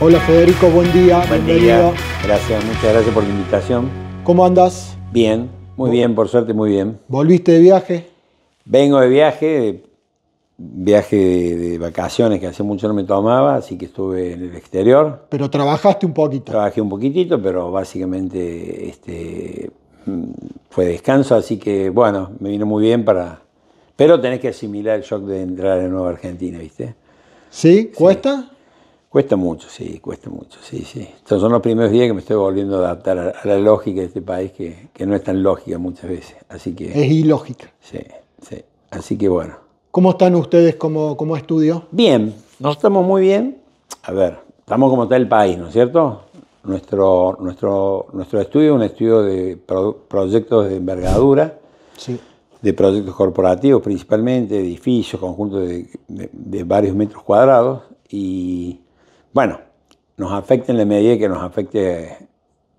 Hola Federico, buen día. Bienvenido. Gracias, muchas gracias por la invitación. ¿Cómo andas? Bien, muy bien, por suerte, muy bien. ¿Volviste de viaje? Vengo de viaje, viaje de, vacaciones que hace mucho no me tomaba, así que estuve en el exterior. Pero trabajaste un poquito. Trabajé un poquitito, pero básicamente este, Mm, fue descanso, así que bueno, me vino muy bien para... Pero tenés que asimilar el shock de entrar en Nueva Argentina, ¿viste? ¿Sí? ¿Cuesta? Cuesta mucho, sí, cuesta mucho, sí, sí. Estos son los primeros días que me estoy volviendo a adaptar a, la lógica de este país, que, no es tan lógica muchas veces, así que... Es ilógica. Sí, sí, así que bueno. ¿Cómo están ustedes como, como estudio? Bien, nos estamos muy bien. A ver, estamos como está el país, ¿no es cierto? nuestro, nuestro, nuestro estudio es un estudio de proyectos de envergadura, de proyectos corporativos principalmente, edificios, conjuntos de, de, varios metros cuadrados. Y bueno, nos afecta en la medida que nos afecte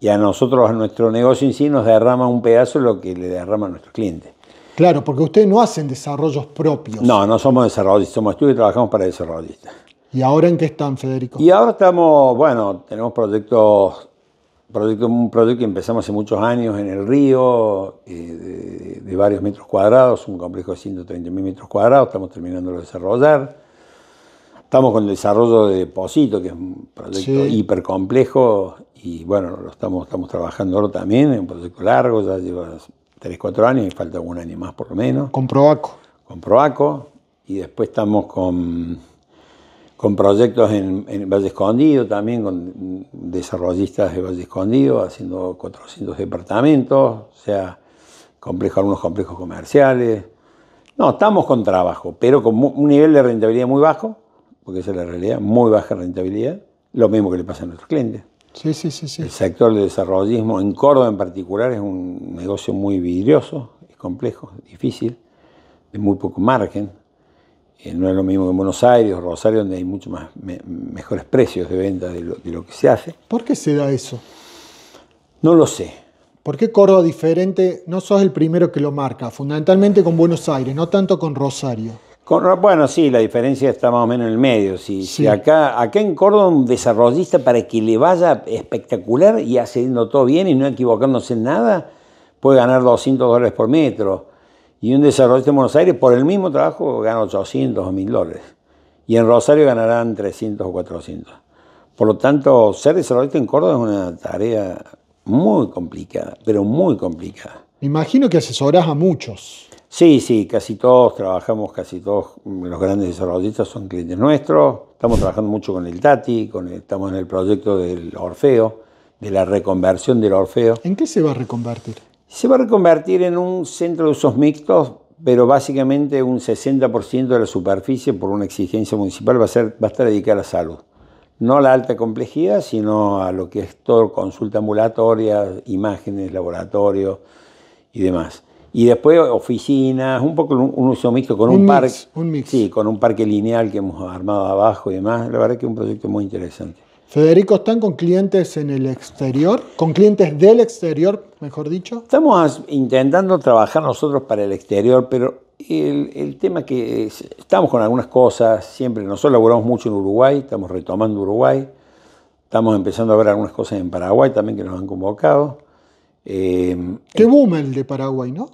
y a nosotros, a nuestro negocio en sí, nos derrama un pedazo lo que le derrama a nuestros clientes. Claro, porque ustedes no hacen desarrollos propios. No, no somos desarrollistas, somos estudios y trabajamos para desarrollistas. ¿Y ahora en qué están, Federico? Y ahora estamos, bueno, tenemos proyectos, proyecto, un proyecto que empezamos hace muchos años en el río, eh, de, varios metros cuadrados, un complejo de 130.000 metros cuadrados, estamos terminando de desarrollar. Estamos con el desarrollo de Posito, que es un proyecto hipercomplejo, y bueno, lo estamos, estamos trabajando ahora también, es un proyecto largo, ya lleva 3, 4 años y falta un año más por lo menos. Con Provaco. Con Provaco, y después estamos con con proyectos en, en, Valle Escondido también, con desarrollistas de Valle Escondido, haciendo 400 departamentos, o sea, complejo, algunos complejos comerciales. No, estamos con trabajo, pero con un nivel de rentabilidad muy bajo, porque esa es la realidad, muy baja rentabilidad, lo mismo que le pasa a nuestros clientes. Sí, sí, sí, sí. El sector de desarrollismo en Córdoba en particular es un negocio muy vidrioso, es complejo, difícil, de muy poco margen. Eh, no es lo mismo que en Buenos Aires o Rosario, donde hay mucho más mejores precios de venta de lo, que se hace. ¿Por qué se da eso? No lo sé. ¿Por qué Córdoba diferente? No sos el primero que lo marca, fundamentalmente con Buenos Aires, no tanto con Rosario. Con, bueno, sí, la diferencia está más o menos en el medio. Si, acá, acá en Córdoba un desarrollista para que le vaya espectacular y haciendo todo bien y no equivocándose en nada, puede ganar 200 dólares por metro y un desarrollista en Buenos Aires, por el mismo trabajo, gana 800 o 1000 dólares. Y en Rosario ganarán 300 o 400. Por lo tanto, ser desarrollista en Córdoba es una tarea muy complicada, pero muy complicada. Me imagino que asesorás a muchos. Sí, sí, casi todos trabajamos, casi todos los grandes desarrollistas son clientes nuestros. Estamos trabajando mucho con el Tati, estamos en el proyecto del Orfeo, de la reconversión del Orfeo. ¿En qué se va a reconvertir? Se va a reconvertir en un centro de usos mixtos, pero básicamente un 60% de la superficie, por una exigencia municipal, va a, ser, va a estar dedicada a la salud. No a la alta complejidad, sino a lo que es todo consulta ambulatoria, imágenes, laboratorio y demás. Y después oficinas, un poco un, uso mixto con un, parque. Sí, con un parque lineal que hemos armado abajo y demás. La verdad que es un proyecto muy interesante. Federico, ¿están con clientes en el exterior? ¿Con clientes del exterior, mejor dicho? Estamos intentando trabajar nosotros para el exterior, pero el, tema que estamos con algunas cosas, siempre nosotros laboramos mucho en Uruguay, estamos retomando Uruguay, estamos empezando a ver algunas cosas en Paraguay también que nos han convocado. Em, Qué boom el de Paraguay, ¿no?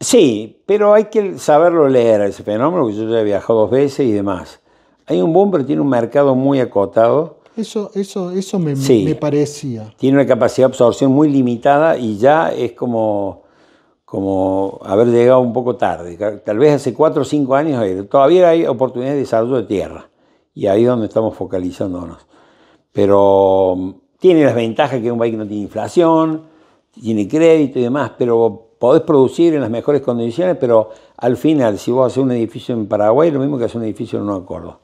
Sí, pero hay que saberlo leer ese fenómeno, yo ya he viajado dos veces y demás. Hay un boom, pero tiene un mercado muy acotado eso, eso, eso me, parecía. Tiene una capacidad de absorción muy limitada y ya es como, como haber llegado un poco tarde. Tal vez hace 4 o 5 años todavía hay oportunidades de desarrollo de tierra y ahí es donde estamos focalizándonos. Pero mm, tiene las ventajas que un país que no tiene inflación, tiene crédito y demás, pero podés producir en las mejores condiciones, pero al final, si vos haces un edificio en Paraguay, lo mismo que hacer un edificio en Nueva Córdoba.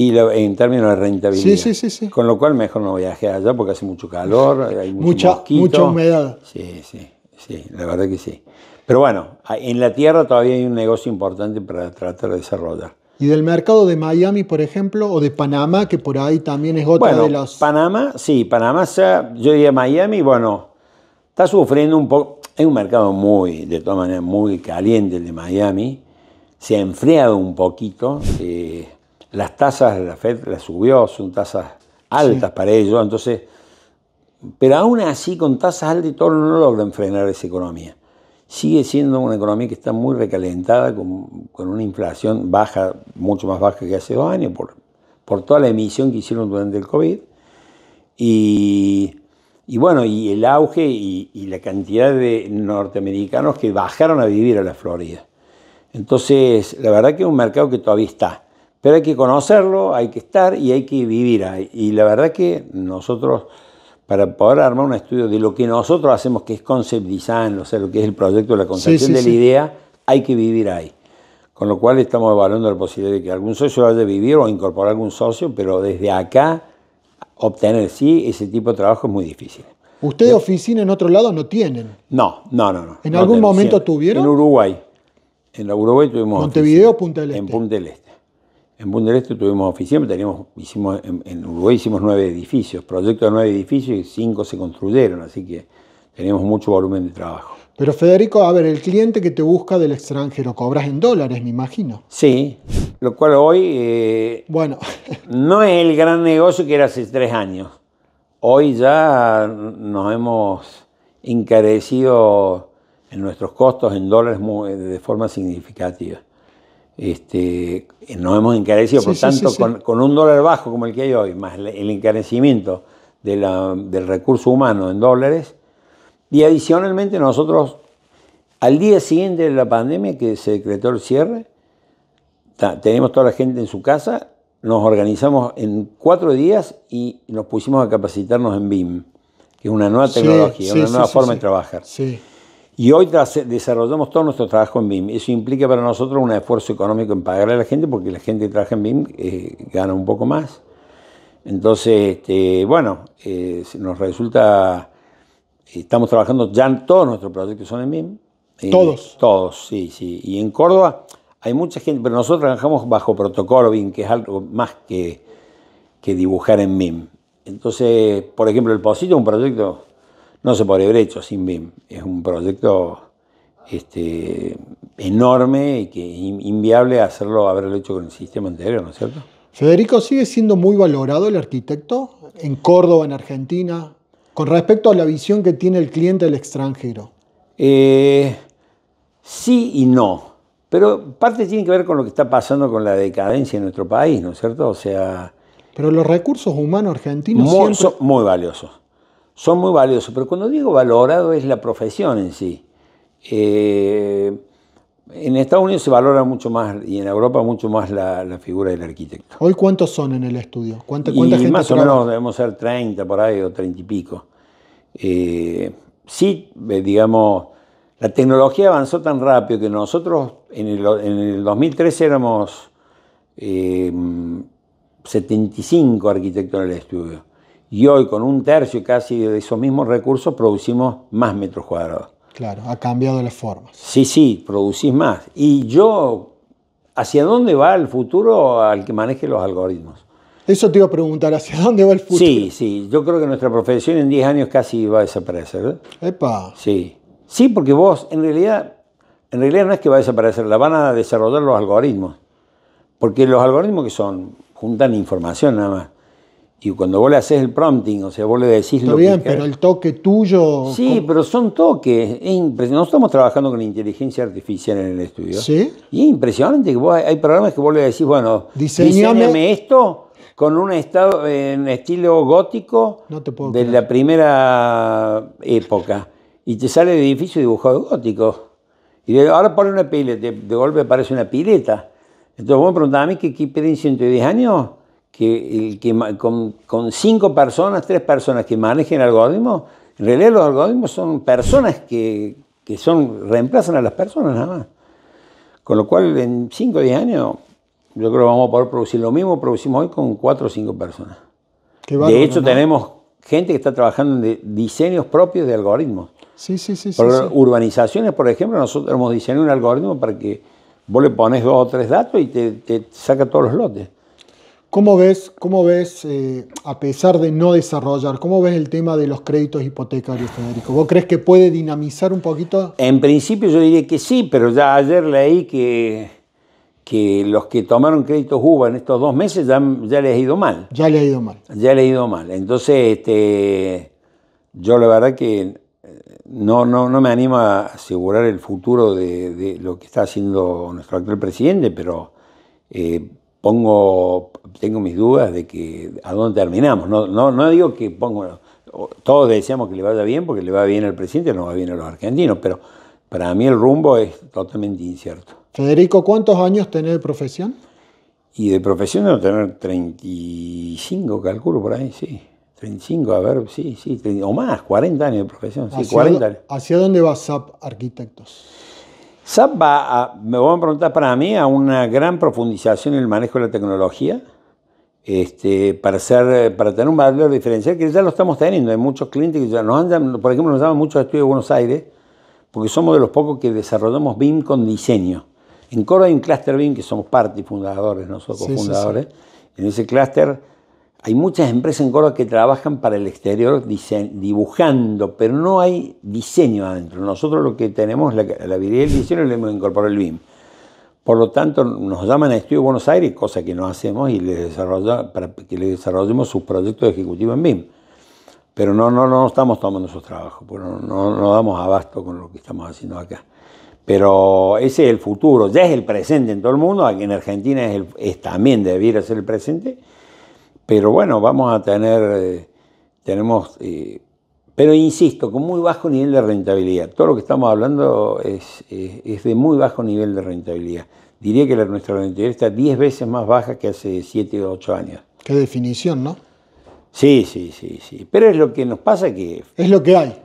Y en términos de rentabilidad. Sí, sí, sí, Con lo cual mejor no viaje allá porque hace mucho calor, hay mucho mucha, humedad. Sí, sí, sí, la verdad que sí. Pero bueno, en la tierra todavía hay un negocio importante para tratar de desarrollar. ¿Y del mercado de Miami, por ejemplo, o de Panamá, que por ahí también es otra de las... Panamá, sí, Panamá, yo diría Miami, bueno, está sufriendo un poco, es un mercado muy, de todas maneras, muy caliente el de Miami, se ha enfriado un poquito. Eh, las tasas de la Fed las subió, son tasas altas para ellos, entonces, pero aún así con tasas altas y todo no logran frenar esa economía. Sigue siendo una economía que está muy recalentada, con, una inflación baja, mucho más baja que hace dos años, por, por toda la emisión que hicieron durante el COVID. Y, bueno, y el auge y, y, la cantidad de norteamericanos que bajaron a vivir a la Florida. Entonces, la verdad que es un mercado que todavía está. Pero hay que conocerlo, hay que estar y hay que vivir ahí. Y la verdad que nosotros, para poder armar un estudio de lo que nosotros hacemos, que es concept design, o sea, lo que es el proyecto la concepción de la idea, hay que vivir ahí. Con lo cual estamos evaluando la posibilidad de que algún socio vaya a vivir o incorporar algún socio, pero desde acá obtener sí ese tipo de trabajo es muy difícil. ¿Ustedes oficina en otro lado no tienen? No, no, no. no ¿En algún momento tuvieron? En Uruguay. En Uruguay tuvimos. Montevideo, o este. Punta del Este. En Punta del Este. En Bundeleste tuvimos oficina, teníamos, hicimos, en, Uruguay hicimos nueve edificios, proyectos de nueve edificios y cinco se construyeron, así que teníamos mucho volumen de trabajo. Pero Federico, a ver, el cliente que te busca del extranjero, cobras en dólares, me imagino. Sí, lo cual hoy... Eh, bueno. no es el gran negocio que era hace tres años. Hoy ya nos hemos encarecido en nuestros costos en dólares de forma significativa. Este, nos hemos encarecido, por tanto, con, un dólar bajo como el que hay hoy, más el encarecimiento del recurso humano en dólares, y adicionalmente nosotros, al día siguiente de la pandemia que se decretó el cierre, tenemos toda la gente en su casa, nos organizamos en cuatro días y nos pusimos a capacitarnos en BIM, que es una nueva tecnología, una nueva forma de trabajar. Y hoy desarrollamos todo nuestro trabajo en BIM. Eso implica para nosotros un esfuerzo económico en pagarle a la gente, porque la gente que trabaja en BIM eh, gana un poco más. Entonces, este, bueno, eh, nos resulta, estamos trabajando ya en todos nuestros proyectos son en BIM. Eh, todos. Todos, sí, sí. Y en Córdoba hay mucha gente, pero nosotros trabajamos bajo protocolo BIM, que es algo más que, que dibujar en BIM. Entonces, por ejemplo, el Posito es un proyecto no se podría haber hecho sin BIM. Es un proyecto este, enorme y que inviable hacerlo, haberlo hecho con el sistema anterior, ¿no es cierto? Federico, ¿sigue siendo muy valorado el arquitecto en Córdoba, en Argentina, con respecto a la visión que tiene el cliente del extranjero? Eh, sí y no. Pero parte tiene que ver con lo que está pasando con la decadencia en nuestro país, ¿no es cierto? O sea. Pero los recursos humanos argentinos son muy valiosos son muy valiosos, pero cuando digo valorado es la profesión en sí. Eh, en Estados Unidos se valora mucho más y en Europa mucho más la, figura del arquitecto. ¿Hoy cuántos son en el estudio? ¿Cuánta, Más o menos debemos ser 30 por ahí o 30 y pico. Eh, sí, eh, digamos, la tecnología avanzó tan rápido que nosotros en el, 2013 éramos 75 arquitectos en el estudio y hoy con un tercio casi de esos mismos recursos producimos más metros cuadrados. Claro, ha cambiado las formas. Sí, sí, producís más. Y yo, ¿hacia dónde va el futuro al que maneje los algoritmos? Eso te iba a preguntar, ¿hacia dónde va el futuro? Sí, sí, yo creo que nuestra profesión en 10 años casi va a desaparecer. ¿eh? ¡Epa! Sí, sí, porque vos, en realidad, en realidad no es que va a desaparecer, la van a desarrollar los algoritmos. Porque los algoritmos que son, juntan información nada más y cuando vos le haces el prompting, o sea, vos le decís Está bien, pero el toque tuyo. Sí, pero son toques. Es impresionante. estamos trabajando con inteligencia artificial en el estudio. Sí. Y es impresionante que vos, hay programas que vos le decís, bueno, diseñame esto con un estado en estilo gótico de la primera época. Y te sale el edificio dibujado gótico. Y ahora pone una pileta, de, golpe aparece una pileta. Entonces vos me preguntás a mí que qué en 110 años que, el que con, cinco personas, tres personas que manejen algoritmos, en realidad los algoritmos son personas que, que son, reemplazan a las personas nada más. Con lo cual en 5 o 10 años yo creo que vamos a poder producir lo mismo producimos hoy con cuatro o cinco personas. de hecho tenemos gente que está trabajando en diseños propios de algoritmos. Sí, sí, sí. Por sí, urbanizaciones, por ejemplo, nosotros hemos diseñado un algoritmo para que vos le pones dos o tres datos y te saca todos los lotes. ¿Cómo ves, cómo ves eh, a pesar de no desarrollar, cómo ves el tema de los créditos hipotecarios, Federico? ¿Vos crees que puede dinamizar un poquito? En principio yo diría que sí, pero ya ayer leí que, que los que tomaron créditos UBA en estos dos meses ya, les ha ido mal. Ya les ha ido mal. Ya les ha ido mal. Entonces, este, yo la verdad que eh, no, no, no me animo a asegurar el futuro de, lo que está haciendo nuestro actual presidente, pero... Eh, pongo, tengo mis dudas de que a dónde terminamos. No, no, no digo que pongo, todos deseamos que le vaya bien porque le va bien al presidente, no va bien a los argentinos, pero para mí el rumbo es totalmente incierto. Federico, ¿cuántos años tenés de profesión? Y de profesión debo tener 35, calculo por ahí, sí. 35, a ver, sí, sí, o más, 40 años de profesión, sí, ¿Hacia 40 ¿Hacia dónde vas, SAP Arquitectos? SAP va a, me van a preguntar para mí a una gran profundización en el manejo de la tecnología este, para, ser, para tener un valor diferencial que ya lo estamos teniendo. Hay muchos clientes que ya nos andan por ejemplo, nos llaman muchos estudios de Buenos Aires porque somos de los pocos que desarrollamos BIM con diseño. En Coro hay un clúster BIM que somos parte fundadores, nosotros fundadores. En ese clúster hay muchas empresas en Córdoba que trabajan para el exterior dibujando, pero no hay diseño adentro. Nosotros lo que tenemos, la, la habilidad del diseño, le hemos incorporado el BIM. Por lo tanto, nos llaman a Estudio Buenos Aires, cosa que no hacemos, y para que les desarrollemos sus proyectos ejecutivos en BIM. Pero no, no, no estamos tomando esos trabajos, no, no, damos abasto con lo que estamos haciendo acá. Pero ese es el futuro, ya es el presente en todo el mundo, aquí en Argentina es, el, es también debiera ser el presente pero bueno, vamos a tener, eh, tenemos, eh, pero insisto, con muy bajo nivel de rentabilidad. Todo lo que estamos hablando es, de muy bajo nivel de rentabilidad. Diría que nuestra rentabilidad está 10 veces más baja que hace 7 o 8 años. Qué definición, ¿no? Sí, sí, sí, sí. Pero es lo que nos pasa que... Es lo que hay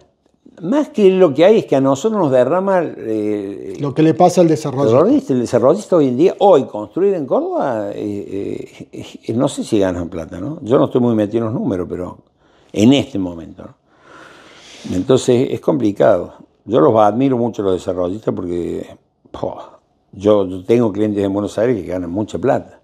más que lo que hay es que a nosotros nos derrama... Eh, lo que le pasa al desarrollista. El desarrollista hoy en día, hoy construir en Córdoba, eh, eh, no sé si ganan plata, ¿no? Yo no estoy muy metido en los números, pero en este momento, Entonces es complicado. Yo los admiro mucho los desarrollistas porque yo tengo clientes en Buenos Aires que ganan mucha plata.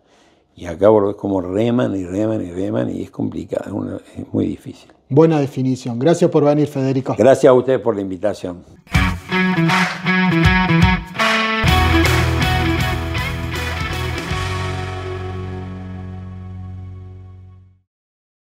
Y acá es como reman y reman y reman y es complicado, es muy difícil. Buena definición. Gracias por venir, Federico. Gracias a ustedes por la invitación.